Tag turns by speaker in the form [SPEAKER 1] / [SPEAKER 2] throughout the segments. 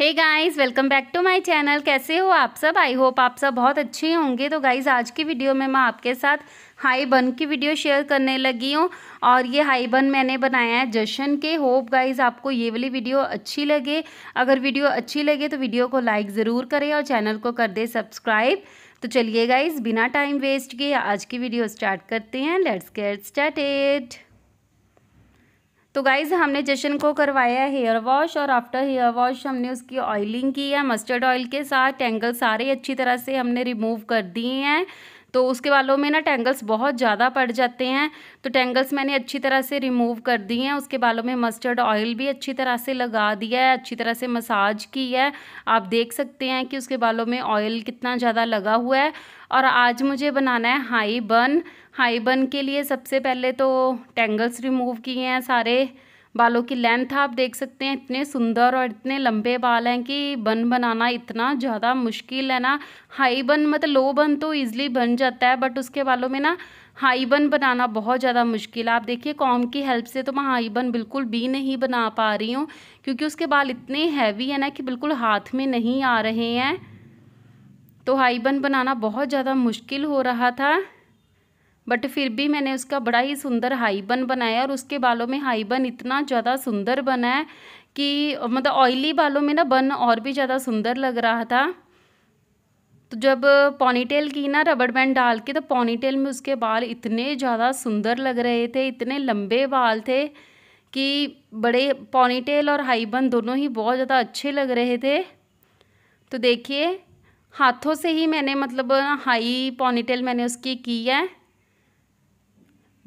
[SPEAKER 1] hey guys welcome back to my channel कैसे हो आप सब आई होप आप सब बहुत अच्छे होंगे तो गाइस आज की वीडियो में मैं आपके साथ हाई बन की वीडियो शेयर करने लगी हूँ और ये हाई बन मैंने बनाया है जशन के होप गाइस आपको ये वाली वीडियो अच्छी लगे अगर वीडियो अच्छी लगे तो वीडियो को लाइक ज़रूर करें और चैनल को कर दे सब्सक्राइब तो चलिए गाइज़ बिना टाइम वेस्ट किए आज की वीडियो स्टार्ट करते हैं लेट्स गेट स्टार्टेड तो गाइज़ हमने जशन को करवाया है हेयर वॉश और आफ्टर हेयर वॉश हमने उसकी ऑयलिंग की है मस्टर्ड ऑयल के साथ टेंगल सारे अच्छी तरह से हमने रिमूव कर दिए हैं तो उसके बालों में ना टेंगल्स बहुत ज़्यादा पड़ जाते हैं तो टेंगल्स मैंने अच्छी तरह से रिमूव कर दी हैं उसके बालों में मस्टर्ड ऑयल भी अच्छी तरह से लगा दिया है अच्छी तरह से मसाज की है आप देख सकते हैं कि उसके बालों में ऑयल कितना ज़्यादा लगा हुआ है और आज मुझे बनाना है हाई बन हाई बन के लिए सबसे पहले तो टेंगल्स रिमूव किए हैं सारे बालों की लेंथ आप देख सकते हैं इतने सुंदर और इतने लंबे बाल हैं कि बन बनाना इतना ज़्यादा मुश्किल है ना हाई बन मतलब लो बन तो ईज़िली बन जाता है बट उसके बालों में ना हाई बन बनाना बहुत ज़्यादा मुश्किल आप देखिए कॉम की हेल्प से तो मैं हाई बन बिल्कुल भी नहीं बना पा रही हूँ क्योंकि उसके बाल इतने हैवी है ना कि बिल्कुल हाथ में नहीं आ रहे हैं तो हाई बन बनाना बहुत ज़्यादा मुश्किल हो रहा था बट फिर भी मैंने उसका बड़ा ही सुंदर हाईबन बनाया और उसके बालों में हाईबन इतना ज़्यादा सुंदर बना है कि मतलब ऑयली बालों में ना बन और भी ज़्यादा सुंदर लग रहा था तो जब पॉनीटेल की ना रबड़ बैंड डाल के तो पॉनीटेल में उसके बाल इतने ज़्यादा सुंदर लग रहे थे इतने लंबे बाल थे कि बड़े पॉनीटेल और हाईबन दोनों ही बहुत ज़्यादा अच्छे लग रहे थे तो देखिए हाथों से ही मैंने मतलब हाई पॉनीटेल मैंने उसकी की है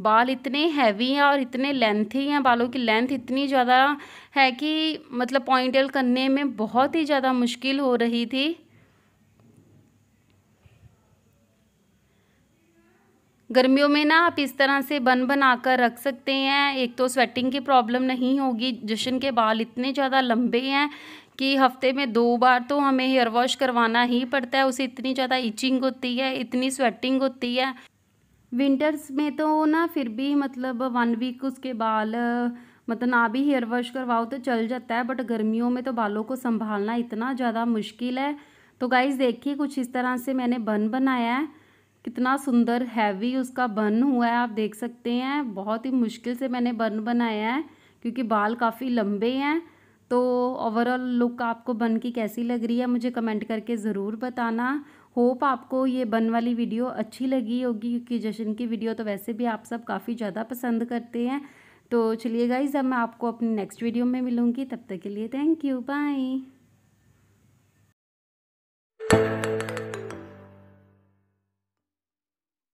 [SPEAKER 1] बाल इतने हैवी हैं और इतने लेंथी हैं बालों की लेंथ इतनी ज़्यादा है कि मतलब पॉइंटल करने में बहुत ही ज़्यादा मुश्किल हो रही थी गर्मियों में ना आप इस तरह से बन बना कर रख सकते हैं एक तो स्वेटिंग की प्रॉब्लम नहीं होगी जशन के बाल इतने ज़्यादा लंबे हैं कि हफ्ते में दो बार तो हमें हेयर वॉश करवाना ही पड़ता है उसे इतनी ज़्यादा इचिंग होती है इतनी स्वेटिंग होती है विंटर्स में तो ना फिर भी मतलब वन वीक उसके बाल मतलब ना भी हेयर वॉश करवाओ तो चल जाता है बट गर्मियों में तो बालों को संभालना इतना ज़्यादा मुश्किल है तो गाइज़ देखिए कुछ इस तरह से मैंने बन बनाया है कितना सुंदर हैवी उसका बन हुआ है आप देख सकते हैं बहुत ही मुश्किल से मैंने बन बनाया है क्योंकि बाल काफ़ी लंबे हैं तो ओवरऑल लुक आपको बन की कैसी लग रही है मुझे कमेंट करके ज़रूर बताना होप आपको ये बन वाली वीडियो अच्छी लगी होगी क्योंकि जश्न की वीडियो तो वैसे भी आप सब काफ़ी ज़्यादा पसंद करते हैं तो चलिए गाइज अब मैं आपको अपनी नेक्स्ट वीडियो में मिलूँगी तब तक के लिए थैंक यू बाय